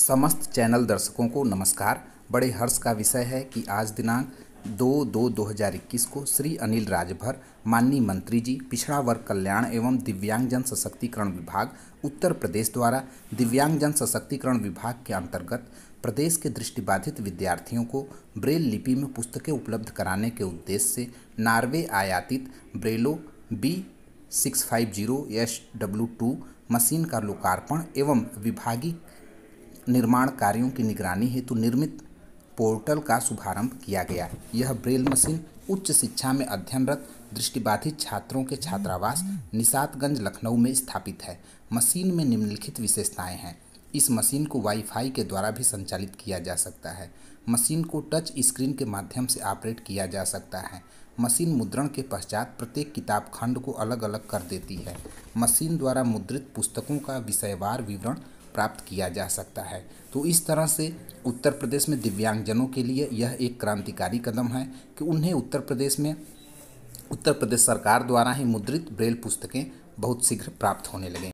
समस्त चैनल दर्शकों को नमस्कार बड़े हर्ष का विषय है कि आज दिनांक दो दो दो हजार इक्कीस को श्री अनिल राजभर माननीय मंत्री जी पिछड़ा वर्ग कल्याण एवं दिव्यांगजन सशक्तिकरण विभाग उत्तर प्रदेश द्वारा दिव्यांगजन सशक्तिकरण विभाग के अंतर्गत प्रदेश के दृष्टिबाधित विद्यार्थियों को ब्रेल लिपि में पुस्तकें उपलब्ध कराने के उद्देश्य से नार्वे आयातित ब्रेलो B six five zero S W two machine का लोकार्पण एवं विभागीय निर्माण कार्यों की निगरानी हेतु निर्मित पोर्टल का शुभारंभ किया गया यह ब्रेल मशीन उच्च शिक्षा में अध्ययनरत दृष्टिबाधित छात्रों के छात्रावास निषादगंज लखनऊ में स्थापित है मशीन में निम्नलिखित विशेषताएं हैं इस मशीन को वाईफाई के द्वारा भी संचालित किया जा सकता है मशीन को टच स्क्रीन के माध्यम से ऑपरेट किया जा सकता है मशीन मुद्रण के पश्चात प्रत्येक किताब खंड को अलग अलग कर देती है मशीन द्वारा मुद्रित पुस्तकों का विषयवार विवरण प्राप्त किया जा सकता है तो इस तरह से उत्तर प्रदेश में दिव्यांगजनों के लिए यह एक क्रांतिकारी कदम है कि उन्हें उत्तर प्रदेश में उत्तर प्रदेश सरकार द्वारा ही मुद्रित ब्रेल पुस्तकें बहुत शीघ्र प्राप्त होने लगें